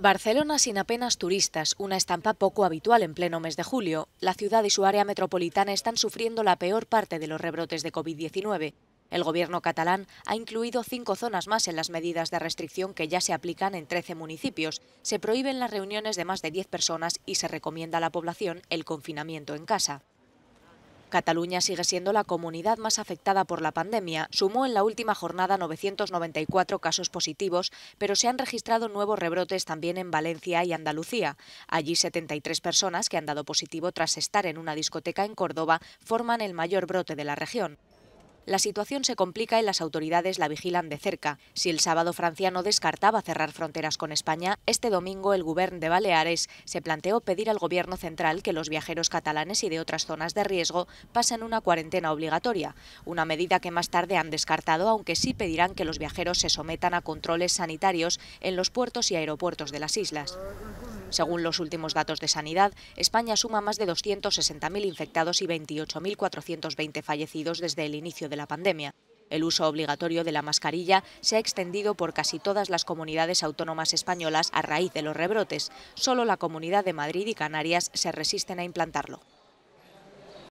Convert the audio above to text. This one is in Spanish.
Barcelona sin apenas turistas, una estampa poco habitual en pleno mes de julio. La ciudad y su área metropolitana están sufriendo la peor parte de los rebrotes de COVID-19. El gobierno catalán ha incluido cinco zonas más en las medidas de restricción que ya se aplican en 13 municipios. Se prohíben las reuniones de más de 10 personas y se recomienda a la población el confinamiento en casa. Cataluña sigue siendo la comunidad más afectada por la pandemia. Sumó en la última jornada 994 casos positivos, pero se han registrado nuevos rebrotes también en Valencia y Andalucía. Allí 73 personas que han dado positivo tras estar en una discoteca en Córdoba forman el mayor brote de la región la situación se complica y las autoridades la vigilan de cerca. Si el sábado franciano descartaba cerrar fronteras con España, este domingo el Gobierno de Baleares se planteó pedir al Gobierno central que los viajeros catalanes y de otras zonas de riesgo pasen una cuarentena obligatoria, una medida que más tarde han descartado, aunque sí pedirán que los viajeros se sometan a controles sanitarios en los puertos y aeropuertos de las islas. Según los últimos datos de Sanidad, España suma más de 260.000 infectados y 28.420 fallecidos desde el inicio de la pandemia. El uso obligatorio de la mascarilla se ha extendido por casi todas las comunidades autónomas españolas a raíz de los rebrotes. Solo la Comunidad de Madrid y Canarias se resisten a implantarlo.